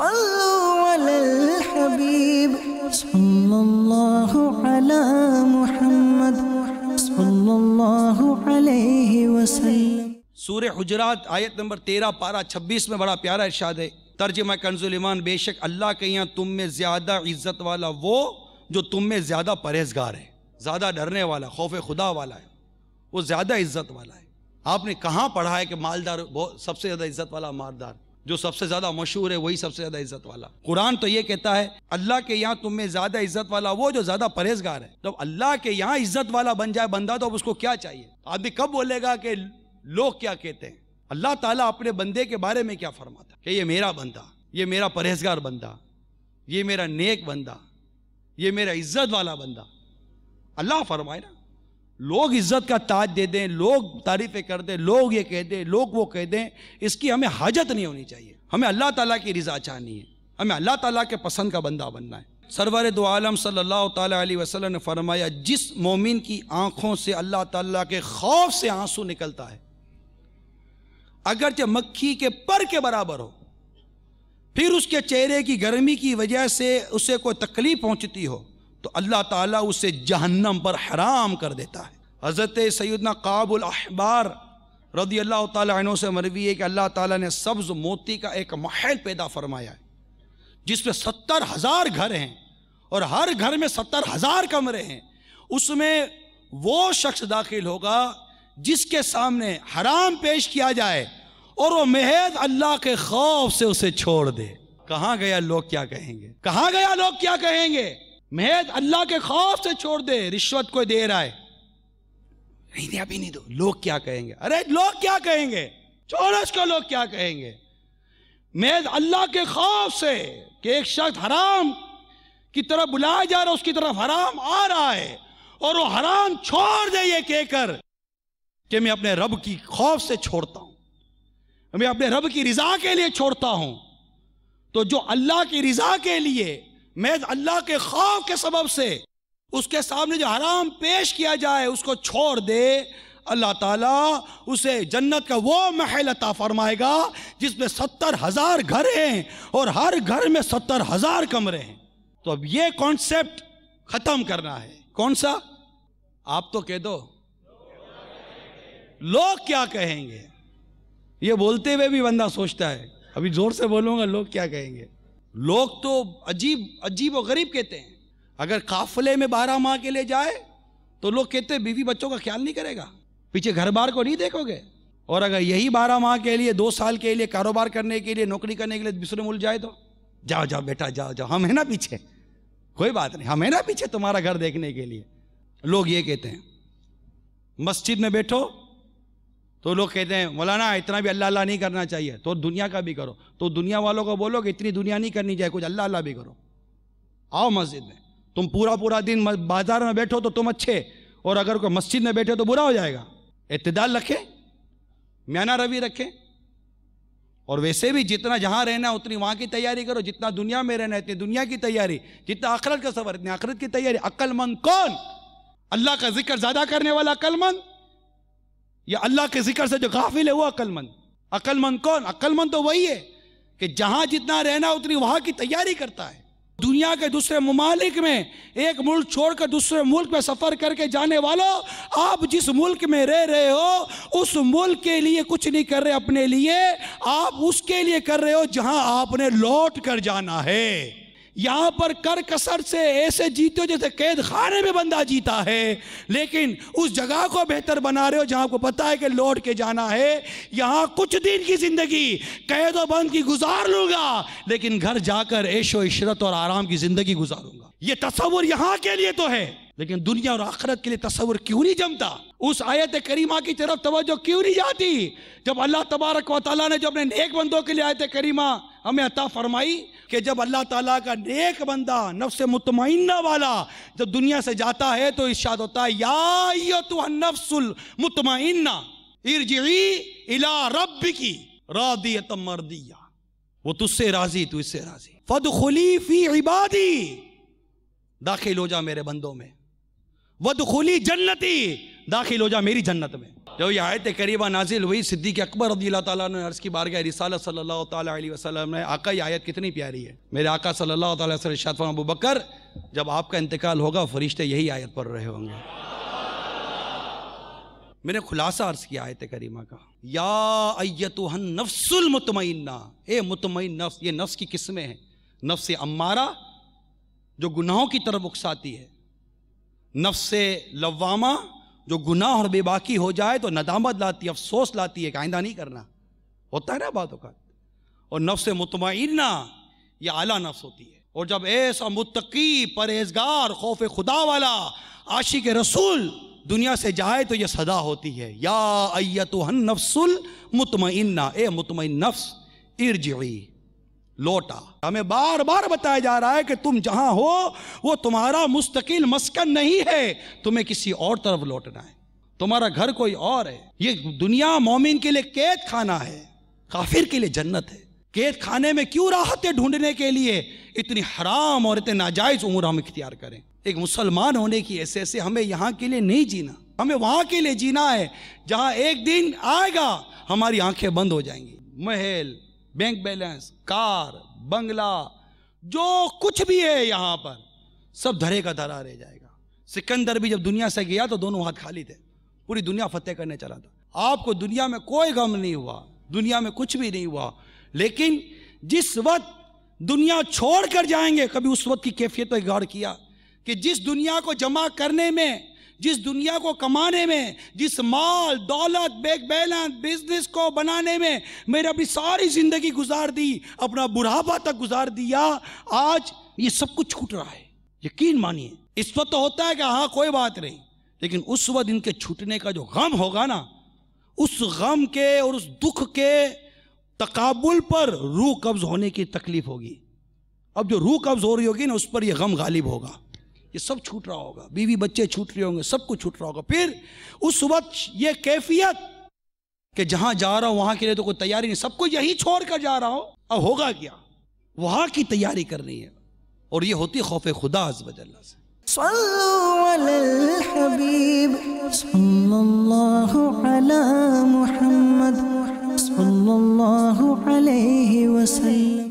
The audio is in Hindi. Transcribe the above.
हबीब सूर हजरात आयत नंबर तेरह पारा छब्बीस में बड़ा प्यारा इर्शाद है तर्जमा कंजुलमान बेशक अल्लाह के यहाँ तुम में ज़्यादा इज्जत वाला वो जो तुम में ज़्यादा परहेजगार है ज़्यादा डरने वाला खौफ खुदा वाला है वो ज़्यादा इज्जत वाला है आपने कहाँ पढ़ा है कि मालदार बहुत सबसे ज़्यादा इज्जत वाला मालदार जो सबसे ज्यादा मशहूर है वही सबसे ज्यादा इज्जत वाला कुरान तो ये कहता है अल्लाह के यहाँ तुम्हें ज्यादा इज्जत वाला वो जो ज्यादा परहेजगार है जब अल्लाह के यहाँ इज्जत वाला बन जाए बंदा तो अब उसको क्या चाहिए आदमी कब बोलेगा कि लोग क्या कहते हैं अल्लाह ताला अपने बंदे के बारे में क्या फरमाता कि ये मेरा बंदा ये मेरा परहेजगार बंदा ये मेरा नेक बंदा ये मेरा इज्जत वाला बंदा अल्लाह फरमाए ना लोग इज्जत का ताज दे दें लोग तारीफ़ें कर दें लोग ये कह दें लोग वो कह दें इसकी हमें हाजत नहीं होनी चाहिए हमें अल्लाह ताला की रज़ा चाहनी है हमें अल्लाह ताला के पसंद का बंदा बनना है सरवर दो आलम सल्लल्लाहु अलैहि वसल्लम ने फरमाया जिस मोमिन की आंखों से अल्लाह ताला के खौफ से आंसू निकलता है अगर जो मक्खी के पर के बराबर हो फिर उसके चेहरे की गर्मी की वजह से उसे कोई तकलीफ़ पहुँचती हो तो अल्लाह ताला उसे जहन्नम पर हराम कर देता है हज़रत सैदना काबुल अहबार रदी अल्लाह तु से मरवी है कि अल्लाह ताला ने सब्ज़ मोती का एक महल पैदा फरमाया है जिसमें सत्तर हज़ार घर हैं और हर घर में सत्तर हज़ार कमरे हैं उसमें वो शख्स दाखिल होगा जिसके सामने हराम पेश किया जाए और वो महज अल्लाह के खौफ से उसे छोड़ दे कहाँ गया लोग क्या कहेंगे कहाँ गया लोग क्या कहेंगे महज अल्लाह के खौफ से छोड़ दे रिश्वत कोई दे रहा है नहीं दिया भी नहीं दो लोग क्या कहेंगे अरे लोग क्या कहेंगे चौरस उसको लोग क्या कहेंगे महज अल्लाह के खौफ से कि एक शख्स हराम की तरफ बुलाया जा रहा है उसकी तरफ हराम आ रहा है और वो हराम छोड़ दे ये कहकर कि मैं अपने रब की खौफ से छोड़ता हूं मैं अपने रब की रिजा के लिए छोड़ता हूं तो जो अल्लाह की रिजा के लिए मैं अल्लाह के खौफ के सबब से उसके सामने जो हराम पेश किया जाए उसको छोड़ दे अल्लाह ताला उसे जन्नत का वो महल अता फरमाएगा जिसमें सत्तर हज़ार घर हैं और हर घर में सत्तर हज़ार कमरे हैं तो अब ये कॉन्सेप्ट ख़त्म करना है कौन सा आप तो कह दो लोग क्या कहेंगे ये बोलते हुए भी बंदा सोचता है अभी ज़ोर से बोलूंगा लोग क्या कहेंगे लोग तो अजीब अजीब और गरीब कहते हैं अगर काफले में बारह माह के लिए जाए तो लोग कहते हैं बीवी बच्चों का ख्याल नहीं करेगा पीछे घर बार को नहीं देखोगे और अगर यही बारह माह के लिए दो साल के लिए कारोबार करने के लिए नौकरी करने के लिए दूसरे मुल्क जाए तो जाओ जाओ बेटा जाओ जाओ हम है ना पीछे कोई बात नहीं हम है ना पीछे तुम्हारा घर देखने के लिए लोग ये कहते हैं मस्जिद में बैठो तो लोग कहते हैं मौलाना इतना भी अल्लाह अल्लाह नहीं करना चाहिए तो दुनिया का भी करो तो दुनिया वालों को बोलो कि इतनी दुनिया नहीं करनी चाहिए कुछ अल्लाह अल्लाह भी करो आओ मस्जिद में तुम पूरा पूरा दिन बाजार में बैठो तो तुम अच्छे और अगर कोई मस्जिद में बैठे तो बुरा हो जाएगा इतदाल रखे म्याना रवि रखे और वैसे भी जितना जहाँ रहना उतनी वहाँ की तैयारी करो जितना दुनिया में रहना इतनी दुनिया की तैयारी जितना आखरत का सफर इतनी आखरत की तैयारी अक्लमंद कौन अल्लाह का जिक्र ज़्यादा करने वाला अक्लमंद ये अल्लाह के जिक्र से जो गाफिल है वो अक्लमंद अक्लमंद कौन अक्लमंद तो वही है कि जहां जितना रहना उतनी वहां की तैयारी करता है दुनिया के दूसरे ममालिक में एक मुल्क छोड़कर दूसरे मुल्क में सफ़र करके जाने वालों आप जिस मुल्क में रह रहे हो उस मुल्क के लिए कुछ नहीं कर रहे अपने लिए आप उसके लिए कर रहे हो जहां आपने लौट कर जाना है यहां पर कर कसर से ऐसे जीते हो जैसे कैद खाने में बंदा जीता है लेकिन उस जगह को बेहतर बना रहे हो जहां आपको पता है कि लौट के जाना है यहां कुछ दिन की जिंदगी कैद और बंद की गुजार लूंगा लेकिन घर जाकर ऐशो इशरत और आराम की जिंदगी गुजारूंगा ये तस्वुर यहां के लिए तो है लेकिन दुनिया और आखरत के लिए तस्वुर क्यों नहीं जमता उस आयत करीमा की तरफ तवज्जो क्यों नहीं जाती जब अल्लाह तबारक वाली ने जो अपने नेक बंदों के लिए आयत करीमा हमें अता फरमाई कि जब अल्लाह ताला का नेक बंदा नफ्स मुतमना वाला जब दुनिया से जाता है तो इर्शाद होता है या तो नफसुल मुतमना इर्जी इला रब की रा वो तुझसे राजी तू इससे राजी फद खुलीफी इबादी दाखिल हो जा मेरे बंदों में वद खुली जन्नती दाखिल हो जा मेरी जन्नत में जो ये आयत करीबा नाजिल हुई सिद्दीक अकबर रदी तला ने अर्ज़ की बारगाह रिसाल अलैहि वसल्लम ने आका ये आयत कितनी प्यारी है मेरे आका सल्ला तशात अबू बकर जब आपका इंतकाल होगा फरिश्ते यही आयत पढ़ रहे होंगे मैंने खुलासा अर्ज किया आयत करीमा का या अयतुहन नफ्सुल मुतमना ए मुतमिन नफ्स ये नफ्स की किस्में हैं नफ्स अम्मारा जो गुनाहों की तरफ उकसाती है नफ्स लवामा जो गुनाह और बेबाकी हो जाए तो नदामत लाती है अफसोस लाती है आइंदा नहीं करना होता है ना बात औकात और नफ्स मुतमाइना यह आला नफ्स होती है और जब ऐसा मुतकी परहेजगार खौफ खुदा वाला आशिक रसूल दुनिया से जाए तो यह सदा होती है या अयतुहन नफ्सुल मुतमइन्ना ए मुतम नफ्स इर्जी लौटा हमें बार बार बताया जा रहा है कि तुम जहां हो वो तुम्हारा मुस्तकिल मस्कन नहीं है तुम्हें किसी और तरफ लौटना है तुम्हारा घर कोई और है ये दुनिया मोमिन के लिए कैद खाना है काफिर के लिए जन्नत है कैद खाने में क्यों राहतें ढूंढने के लिए इतनी हराम और इतने नाजायज उम्र हम इख्तियार करें एक मुसलमान होने की ऐसे ऐसे हमें यहाँ के लिए नहीं जीना हमें वहाँ के लिए जीना है जहाँ एक दिन आएगा हमारी आंखें बंद हो जाएंगी महल बैंक बैलेंस कार बंगला जो कुछ भी है यहां पर सब धरे का धरा रह जाएगा सिकंदर भी जब दुनिया से गया तो दोनों हाथ खाली थे पूरी दुनिया फतेह करने चला था आपको दुनिया में कोई गम नहीं हुआ दुनिया में कुछ भी नहीं हुआ लेकिन जिस वक्त दुनिया छोड़ कर जाएंगे कभी उस वक्त की कैफियत पर गौर किया कि जिस दुनिया को जमा करने में जिस दुनिया को कमाने में जिस माल दौलत बैक बैलेंस बिजनेस को बनाने में मेरे अपनी सारी ज़िंदगी गुजार दी अपना बुढ़ापा तक गुजार दिया आज ये सब कुछ छूट रहा है यकीन मानिए इस वक्त तो होता है कि हाँ कोई बात नहीं लेकिन उस वक्त इनके छूटने का जो गम होगा ना उस गम के और उस दुख के तकाबुल पर रूह कब्ज़ होने की तकलीफ़ होगी अब जो रूह कब्ज़ हो रही होगी ना उस पर यह गम गालिब होगा ये सब छूट रहा होगा बीवी बच्चे छूट रहे होंगे सब कुछ छूट रहा होगा फिर उस वक्त ये कैफियत कि जहां जा रहा हूं वहां के लिए तो कोई तैयारी नहीं सबको यही छोड़ कर जा रहा हूं अब होगा क्या वहां की तैयारी करनी है और ये होती खौफ खुदा अजबल्ला से वसल्लम